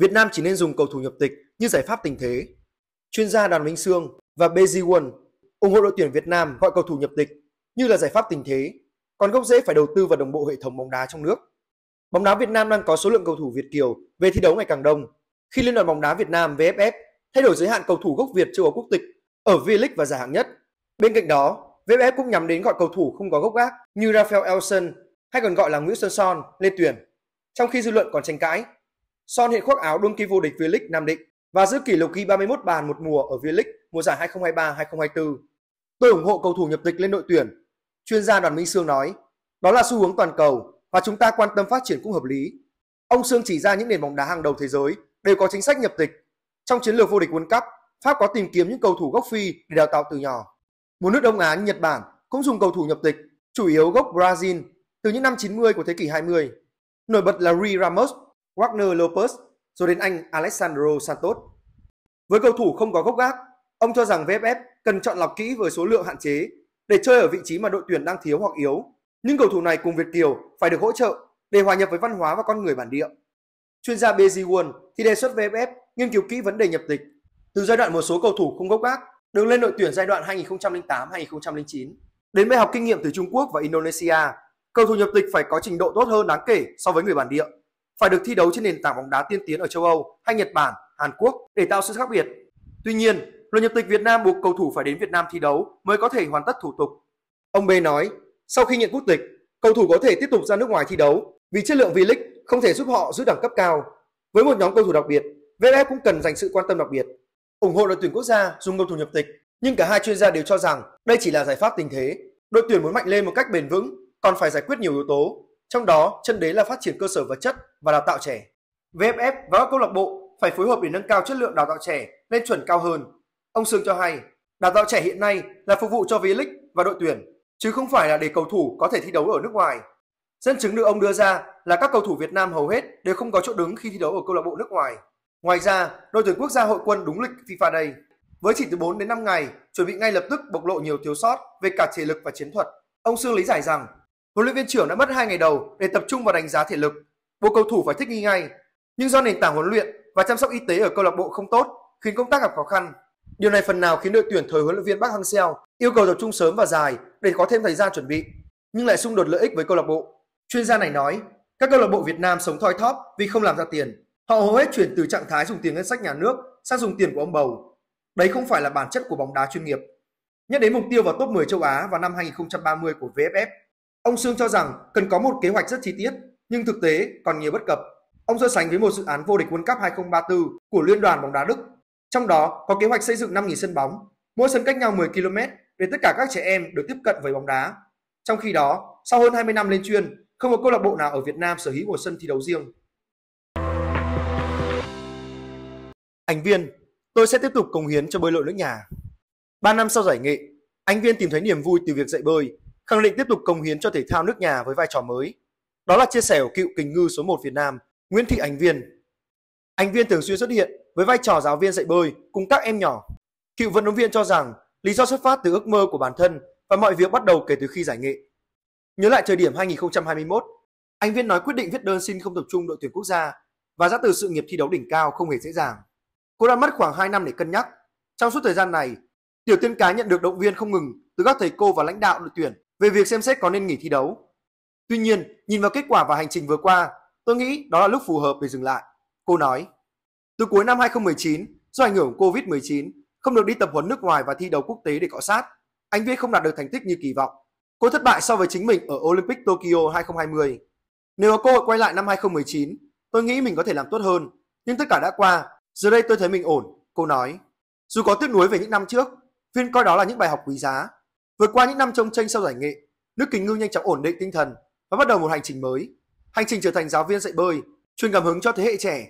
Việt Nam chỉ nên dùng cầu thủ nhập tịch như giải pháp tình thế. Chuyên gia Đoàn Minh Sương và Beji Won ủng hộ đội tuyển Việt Nam gọi cầu thủ nhập tịch như là giải pháp tình thế, còn gốc rễ phải đầu tư vào đồng bộ hệ thống bóng đá trong nước. Bóng đá Việt Nam đang có số lượng cầu thủ Việt kiều về thi đấu ngày càng đông. Khi Liên đoàn bóng đá Việt Nam VFF thay đổi giới hạn cầu thủ gốc Việt châu Á quốc tịch ở V-League và giải hạng nhất. Bên cạnh đó, VFF cũng nhắm đến gọi cầu thủ không có gốc gác như Rafael Elson hay còn gọi là Nguyễn Xuân Son lên tuyển. Trong khi dư luận còn tranh cãi Son hiện khoác áo đương kim vô địch V-League Nam Định và giữ kỷ lục ghi 31 bàn một mùa ở V-League mùa giải 2023-2024. Tôi ủng hộ cầu thủ nhập tịch lên đội tuyển. Chuyên gia Đoàn Minh Sương nói, đó là xu hướng toàn cầu và chúng ta quan tâm phát triển cũng hợp lý. Ông Sương chỉ ra những nền bóng đá hàng đầu thế giới đều có chính sách nhập tịch. Trong chiến lược vô địch World Cup, Pháp có tìm kiếm những cầu thủ gốc Phi để đào tạo từ nhỏ. Một nước Đông Á như Nhật Bản cũng dùng cầu thủ nhập tịch, chủ yếu gốc Brazil từ những năm 90 của thế kỷ 20. Nổi bật là Rui Ramos Wagner Lopez rồi đến anh Alessandro Santos. Với cầu thủ không có gốc gác, ông cho rằng VFF cần chọn lọc kỹ với số lượng hạn chế để chơi ở vị trí mà đội tuyển đang thiếu hoặc yếu. Những cầu thủ này cùng Việt Kiều phải được hỗ trợ để hòa nhập với văn hóa và con người bản địa. Chuyên gia Beji Won thì đề xuất VFF nghiên cứu kỹ vấn đề nhập tịch. Từ giai đoạn một số cầu thủ không gốc gác được lên đội tuyển giai đoạn 2008-2009 đến bài học kinh nghiệm từ Trung Quốc và Indonesia, cầu thủ nhập tịch phải có trình độ tốt hơn đáng kể so với người bản địa phải được thi đấu trên nền tảng bóng đá tiên tiến ở châu Âu hay Nhật Bản, Hàn Quốc để tạo sự khác biệt. Tuy nhiên, luật nhập tịch Việt Nam buộc cầu thủ phải đến Việt Nam thi đấu mới có thể hoàn tất thủ tục. Ông B nói, sau khi nhận quốc tịch, cầu thủ có thể tiếp tục ra nước ngoài thi đấu vì chất lượng V-League không thể giúp họ giữ đẳng cấp cao. Với một nhóm cầu thủ đặc biệt, VFF cũng cần dành sự quan tâm đặc biệt. ủng hộ đội tuyển quốc gia dùng cầu thủ nhập tịch, nhưng cả hai chuyên gia đều cho rằng đây chỉ là giải pháp tình thế. Đội tuyển muốn mạnh lên một cách bền vững còn phải giải quyết nhiều yếu tố trong đó, chân đế là phát triển cơ sở vật chất và đào tạo trẻ. VFF và các câu lạc bộ phải phối hợp để nâng cao chất lượng đào tạo trẻ lên chuẩn cao hơn. Ông Sương cho hay, đào tạo trẻ hiện nay là phục vụ cho V-League và đội tuyển, chứ không phải là để cầu thủ có thể thi đấu ở nước ngoài. Dẫn chứng được ông đưa ra là các cầu thủ Việt Nam hầu hết đều không có chỗ đứng khi thi đấu ở câu lạc bộ nước ngoài. Ngoài ra, đội tuyển quốc gia hội quân đúng lịch FIFA đây, với chỉ từ 4 đến 5 ngày, chuẩn bị ngay lập tức bộc lộ nhiều thiếu sót về cả thể lực và chiến thuật. Ông Sương lý giải rằng huấn luyện viên trưởng đã mất hai ngày đầu để tập trung vào đánh giá thể lực buộc cầu thủ phải thích nghi ngay nhưng do nền tảng huấn luyện và chăm sóc y tế ở câu lạc bộ không tốt khiến công tác gặp khó khăn điều này phần nào khiến đội tuyển thời huấn luyện viên Park Hang-seo yêu cầu tập trung sớm và dài để có thêm thời gian chuẩn bị nhưng lại xung đột lợi ích với câu lạc bộ chuyên gia này nói các câu lạc bộ Việt Nam sống thoi thóp vì không làm ra tiền họ hầu hết chuyển từ trạng thái dùng tiền ngân sách nhà nước sang dùng tiền của ông bầu đấy không phải là bản chất của bóng đá chuyên nghiệp nhắc đến mục tiêu vào top 10 châu Á vào năm 2030 của VFF Ông Sương cho rằng cần có một kế hoạch rất chi tiết, nhưng thực tế còn nhiều bất cập. Ông so sánh với một dự án vô địch World Cup 2034 của Liên đoàn bóng đá Đức, trong đó có kế hoạch xây dựng 5.000 sân bóng, mỗi sân cách nhau 10 km để tất cả các trẻ em được tiếp cận với bóng đá. Trong khi đó, sau hơn 20 năm lên chuyên, không có câu lạc bộ nào ở Việt Nam sở hữu một sân thi đấu riêng. Ánh Viên, tôi sẽ tiếp tục cống hiến cho bơi lội nước nhà. 3 năm sau giải nghệ, anh Viên tìm thấy niềm vui từ việc dạy bơi khẳng định tiếp tục cống hiến cho thể thao nước nhà với vai trò mới. Đó là chia sẻ của cựu kình ngư số 1 Việt Nam, Nguyễn Thị Ánh Viên. Ánh Viên thường xuyên xuất hiện với vai trò giáo viên dạy bơi cùng các em nhỏ. Cựu vận động viên cho rằng lý do xuất phát từ ước mơ của bản thân và mọi việc bắt đầu kể từ khi giải nghệ. Nhớ lại thời điểm 2021, anh Viên nói quyết định viết đơn xin không tập trung đội tuyển quốc gia và ra từ sự nghiệp thi đấu đỉnh cao không hề dễ dàng. Cô đã mất khoảng 2 năm để cân nhắc. Trong suốt thời gian này, Tiểu Tiên Cá nhận được động viên không ngừng từ các thầy cô và lãnh đạo đội tuyển về việc xem xét có nên nghỉ thi đấu. Tuy nhiên, nhìn vào kết quả và hành trình vừa qua, tôi nghĩ đó là lúc phù hợp để dừng lại. Cô nói, từ cuối năm 2019, do ảnh hưởng Covid-19, không được đi tập huấn nước ngoài và thi đấu quốc tế để cọ sát, anh Viết không đạt được thành tích như kỳ vọng. Cô thất bại so với chính mình ở Olympic Tokyo 2020. Nếu có cơ hội quay lại năm 2019, tôi nghĩ mình có thể làm tốt hơn, nhưng tất cả đã qua, giờ đây tôi thấy mình ổn, cô nói. Dù có tiếc nuối về những năm trước, Viên coi đó là những bài học quý giá, Vượt qua những năm chống tranh sau giải nghị, Đức kính Ngư nhanh chóng ổn định tinh thần và bắt đầu một hành trình mới. Hành trình trở thành giáo viên dạy bơi, truyền cảm hứng cho thế hệ trẻ.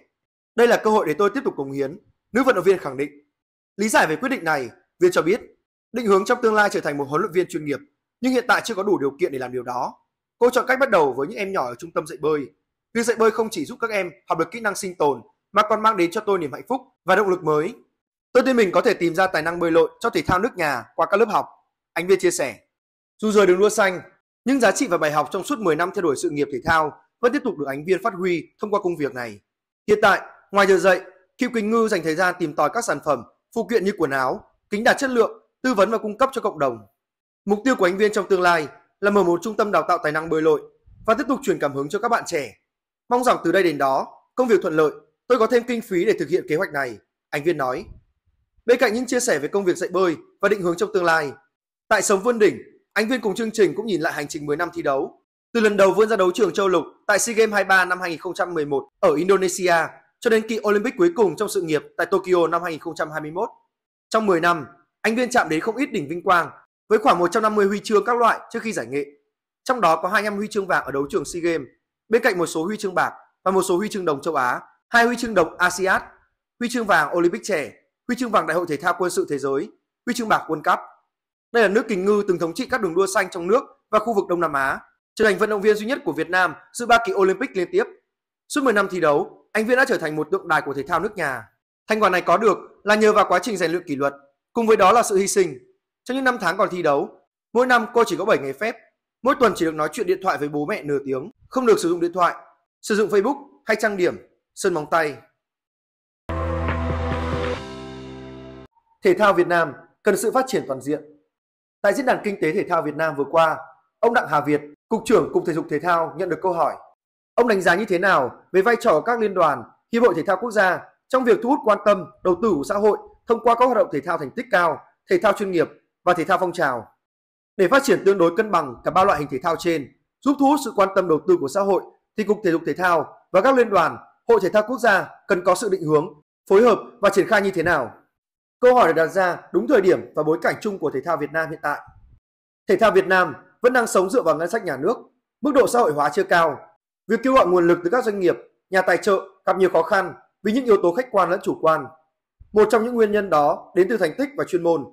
Đây là cơ hội để tôi tiếp tục cống hiến, nữ vận động viên khẳng định. Lý giải về quyết định này, Viên cho biết, định hướng trong tương lai trở thành một huấn luyện viên chuyên nghiệp, nhưng hiện tại chưa có đủ điều kiện để làm điều đó. Cô chọn cách bắt đầu với những em nhỏ ở trung tâm dạy bơi. Việc dạy bơi không chỉ giúp các em học được kỹ năng sinh tồn mà còn mang đến cho tôi niềm hạnh phúc và động lực mới. Tôi tin mình có thể tìm ra tài năng bơi lội cho thể thao nước nhà qua các lớp học anh Viên chia sẻ, dù rời đường đua xanh, nhưng giá trị và bài học trong suốt 10 năm theo đuổi sự nghiệp thể thao vẫn tiếp tục được Ánh Viên phát huy thông qua công việc này. Hiện tại, ngoài giờ dạy, Kim Quỳnh Ngư dành thời gian tìm tòi các sản phẩm, phụ kiện như quần áo, kính đạt chất lượng, tư vấn và cung cấp cho cộng đồng. Mục tiêu của Ánh Viên trong tương lai là mở một trung tâm đào tạo tài năng bơi lội và tiếp tục truyền cảm hứng cho các bạn trẻ. Mong rằng từ đây đến đó, công việc thuận lợi, tôi có thêm kinh phí để thực hiện kế hoạch này, Ánh Viên nói. Bên cạnh những chia sẻ về công việc dạy bơi và định hướng trong tương lai, Tại sớm vươn đỉnh, anh viên cùng chương trình cũng nhìn lại hành trình 10 năm thi đấu. Từ lần đầu vươn ra đấu trường châu lục tại SEA Games 23 năm 2011 ở Indonesia cho đến kỳ Olympic cuối cùng trong sự nghiệp tại Tokyo năm 2021. Trong 10 năm, anh Viên chạm đến không ít đỉnh vinh quang với khoảng 150 huy chương các loại trước khi giải nghệ. Trong đó có 25 huy chương vàng ở đấu trường SEA Games, bên cạnh một số huy chương bạc và một số huy chương đồng châu Á, hai huy chương đồng ASEAN, huy chương vàng Olympic trẻ, huy chương vàng Đại hội thể thao quân sự thế giới, huy chương bạc World Cup. Đây là nước kình ngư từng thống trị các đường đua xanh trong nước và khu vực Đông Nam Á, trở thành vận động viên duy nhất của Việt Nam dự ba kỳ Olympic liên tiếp. Suốt 10 năm thi đấu, anh viên đã trở thành một tượng đài của thể thao nước nhà. Thành quả này có được là nhờ vào quá trình rèn luyện kỷ luật, cùng với đó là sự hy sinh. Trong những năm tháng còn thi đấu, mỗi năm cô chỉ có 7 ngày phép, mỗi tuần chỉ được nói chuyện điện thoại với bố mẹ nửa tiếng, không được sử dụng điện thoại, sử dụng Facebook hay trang điểm, sơn móng tay. Thể thao Việt Nam cần sự phát triển toàn diện, Tại diễn đàn kinh tế thể thao Việt Nam vừa qua, ông Đặng Hà Việt, cục trưởng Cục Thể dục Thể thao nhận được câu hỏi: Ông đánh giá như thế nào về vai trò của các liên đoàn, hiệp hội thể thao quốc gia trong việc thu hút quan tâm, đầu tư của xã hội thông qua các hoạt động thể thao thành tích cao, thể thao chuyên nghiệp và thể thao phong trào để phát triển tương đối cân bằng cả ba loại hình thể thao trên, giúp thu hút sự quan tâm đầu tư của xã hội thì Cục Thể dục Thể thao và các liên đoàn, hội thể thao quốc gia cần có sự định hướng, phối hợp và triển khai như thế nào? Câu hỏi được đặt ra đúng thời điểm và bối cảnh chung của thể thao Việt Nam hiện tại. Thể thao Việt Nam vẫn đang sống dựa vào ngân sách nhà nước, mức độ xã hội hóa chưa cao. Việc kêu gọi nguồn lực từ các doanh nghiệp, nhà tài trợ gặp nhiều khó khăn vì những yếu tố khách quan lẫn chủ quan. Một trong những nguyên nhân đó đến từ thành tích và chuyên môn.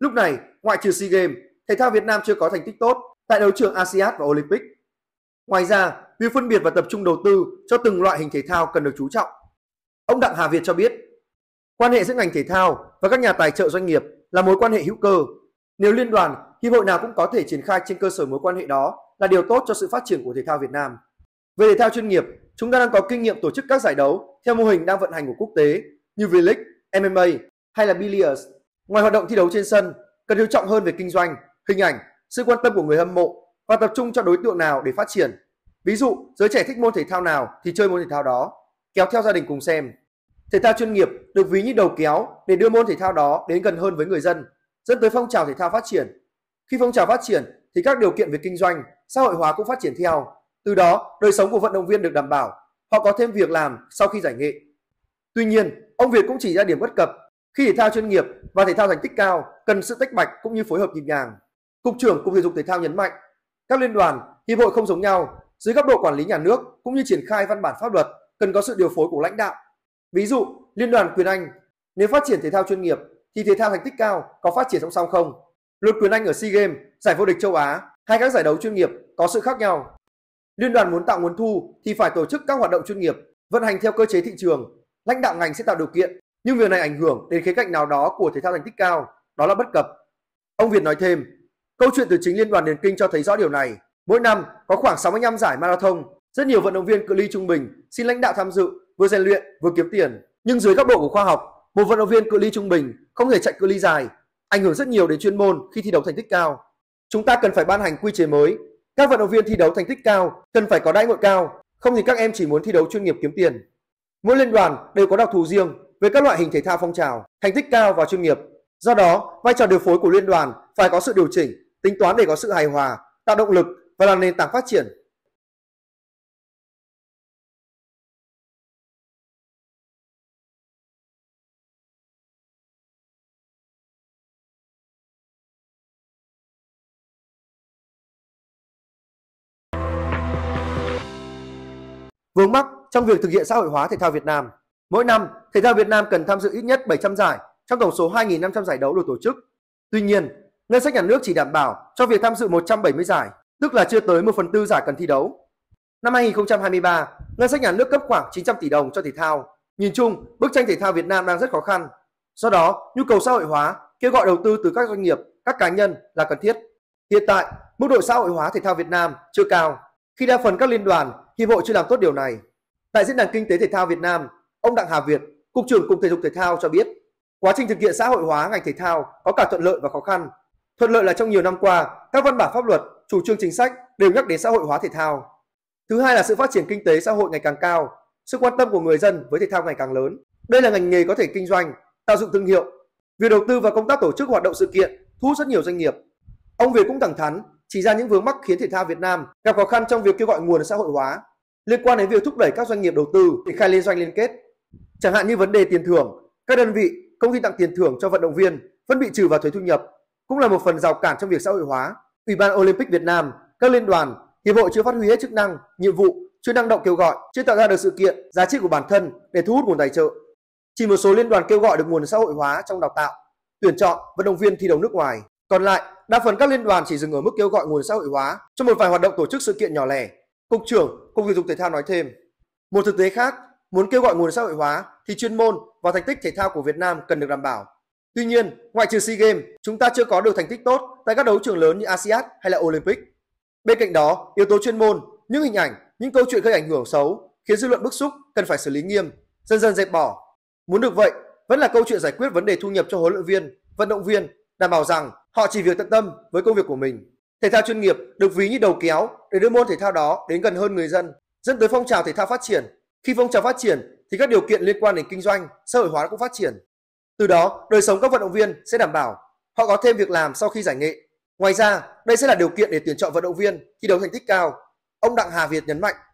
Lúc này, ngoại trừ SEA Games, thể thao Việt Nam chưa có thành tích tốt tại đấu trường ASEAN và Olympic. Ngoài ra, việc phân biệt và tập trung đầu tư cho từng loại hình thể thao cần được chú trọng. Ông Đặng Hà Việt cho biết, Quan hệ giữa ngành thể thao và các nhà tài trợ doanh nghiệp là mối quan hệ hữu cơ. Nếu liên đoàn, hiệp hội nào cũng có thể triển khai trên cơ sở mối quan hệ đó là điều tốt cho sự phát triển của thể thao Việt Nam. Về thể thao chuyên nghiệp, chúng ta đang có kinh nghiệm tổ chức các giải đấu theo mô hình đang vận hành của quốc tế như V-League, MMA hay là Billiards. Ngoài hoạt động thi đấu trên sân, cần chú trọng hơn về kinh doanh, hình ảnh, sự quan tâm của người hâm mộ và tập trung cho đối tượng nào để phát triển. Ví dụ, giới trẻ thích môn thể thao nào thì chơi môn thể thao đó, kéo theo gia đình cùng xem. Thể thao chuyên nghiệp được ví như đầu kéo để đưa môn thể thao đó đến gần hơn với người dân, dẫn tới phong trào thể thao phát triển. Khi phong trào phát triển thì các điều kiện về kinh doanh, xã hội hóa cũng phát triển theo. Từ đó, đời sống của vận động viên được đảm bảo, họ có thêm việc làm sau khi giải nghệ. Tuy nhiên, ông Việt cũng chỉ ra điểm bất cập khi thể thao chuyên nghiệp và thể thao thành tích cao cần sự tách bạch cũng như phối hợp nhịp nhàng. Cục trưởng Cục Thể dục Thể thao nhấn mạnh, các liên đoàn, hiệp hội không giống nhau, dưới góc độ quản lý nhà nước cũng như triển khai văn bản pháp luật cần có sự điều phối của lãnh đạo Ví dụ, Liên đoàn quyền Anh, nếu phát triển thể thao chuyên nghiệp thì thể thao thành tích cao có phát triển song song không? Luật quyền Anh ở SEA Games, giải vô địch châu Á hay các giải đấu chuyên nghiệp có sự khác nhau. Liên đoàn muốn tạo nguồn thu thì phải tổ chức các hoạt động chuyên nghiệp, vận hành theo cơ chế thị trường. Lãnh đạo ngành sẽ tạo điều kiện, nhưng việc này ảnh hưởng đến khía cạnh nào đó của thể thao thành tích cao, đó là bất cập. Ông Việt nói thêm, câu chuyện từ chính Liên đoàn Điền Kinh cho thấy rõ điều này. Mỗi năm có khoảng 65 giải marathon, rất nhiều vận động viên cự ly trung bình xin lãnh đạo tham dự vừa rèn luyện vừa kiếm tiền. Nhưng dưới góc độ của khoa học, một vận động viên cự ly trung bình không thể chạy cự ly dài, ảnh hưởng rất nhiều đến chuyên môn khi thi đấu thành tích cao. Chúng ta cần phải ban hành quy chế mới. Các vận động viên thi đấu thành tích cao cần phải có đãi ngộ cao, không thì các em chỉ muốn thi đấu chuyên nghiệp kiếm tiền. Mỗi liên đoàn đều có đặc thù riêng về các loại hình thể thao phong trào, thành tích cao và chuyên nghiệp. Do đó, vai trò điều phối của liên đoàn phải có sự điều chỉnh, tính toán để có sự hài hòa, tạo động lực và là nền tảng phát triển Vướng mắc trong việc thực hiện xã hội hóa thể thao Việt Nam. Mỗi năm, thể thao Việt Nam cần tham dự ít nhất 700 giải trong tổng số 2.500 giải đấu được tổ chức. Tuy nhiên, ngân sách nhà nước chỉ đảm bảo cho việc tham dự 170 giải, tức là chưa tới 1 phần tư giải cần thi đấu. Năm 2023, ngân sách nhà nước cấp khoảng 900 tỷ đồng cho thể thao. Nhìn chung, bức tranh thể thao Việt Nam đang rất khó khăn. Do đó, nhu cầu xã hội hóa, kêu gọi đầu tư từ các doanh nghiệp, các cá nhân là cần thiết. Hiện tại, mức độ xã hội hóa thể thao Việt Nam chưa cao, khi đa phần các liên đoàn hiệp hội chưa làm tốt điều này. Tại diễn đàn kinh tế thể thao Việt Nam, ông Đặng Hà Việt, cục trưởng cục thể dục thể thao cho biết, quá trình thực hiện xã hội hóa ngành thể thao có cả thuận lợi và khó khăn. Thuận lợi là trong nhiều năm qua, các văn bản pháp luật, chủ trương chính sách đều nhắc đến xã hội hóa thể thao. Thứ hai là sự phát triển kinh tế xã hội ngày càng cao, sự quan tâm của người dân với thể thao ngày càng lớn. Đây là ngành nghề có thể kinh doanh, tạo dựng thương hiệu. Việc đầu tư vào công tác tổ chức hoạt động sự kiện thu hút rất nhiều doanh nghiệp. Ông Việt cũng thẳng thắn chỉ ra những vướng mắc khiến thể thao Việt Nam gặp khó khăn trong việc kêu gọi nguồn xã hội hóa liên quan đến việc thúc đẩy các doanh nghiệp đầu tư triển khai liên doanh liên kết. Chẳng hạn như vấn đề tiền thưởng, các đơn vị, công ty tặng tiền thưởng cho vận động viên vẫn bị trừ vào thuế thu nhập, cũng là một phần rào cản trong việc xã hội hóa. Ủy ban Olympic Việt Nam, các liên đoàn, hiệp hội chưa phát huy hết chức năng, nhiệm vụ, chưa năng động kêu gọi, chưa tạo ra được sự kiện, giá trị của bản thân để thu hút nguồn tài trợ. Chỉ một số liên đoàn kêu gọi được nguồn xã hội hóa trong đào tạo, tuyển chọn vận động viên thi đấu nước ngoài. Còn lại, đa phần các liên đoàn chỉ dừng ở mức kêu gọi nguồn xã hội hóa cho một vài hoạt động tổ chức sự kiện nhỏ lẻ. Cục trưởng Cục Thể dục Thể thao nói thêm. Một thực tế khác, muốn kêu gọi nguồn xã hội hóa thì chuyên môn và thành tích thể thao của Việt Nam cần được đảm bảo. Tuy nhiên, ngoại trừ SEA Games, chúng ta chưa có được thành tích tốt tại các đấu trường lớn như ASEAN hay là Olympic. Bên cạnh đó, yếu tố chuyên môn, những hình ảnh, những câu chuyện gây ảnh hưởng xấu khiến dư luận bức xúc cần phải xử lý nghiêm, dần dần dẹp bỏ. Muốn được vậy, vẫn là câu chuyện giải quyết vấn đề thu nhập cho huấn luyện viên, vận động viên, đảm bảo rằng Họ chỉ việc tận tâm với công việc của mình. Thể thao chuyên nghiệp được ví như đầu kéo để đưa môn thể thao đó đến gần hơn người dân, dẫn tới phong trào thể thao phát triển. Khi phong trào phát triển thì các điều kiện liên quan đến kinh doanh, xã hội hóa cũng phát triển. Từ đó, đời sống các vận động viên sẽ đảm bảo, họ có thêm việc làm sau khi giải nghệ. Ngoài ra, đây sẽ là điều kiện để tuyển chọn vận động viên thi đấu thành tích cao. Ông Đặng Hà Việt nhấn mạnh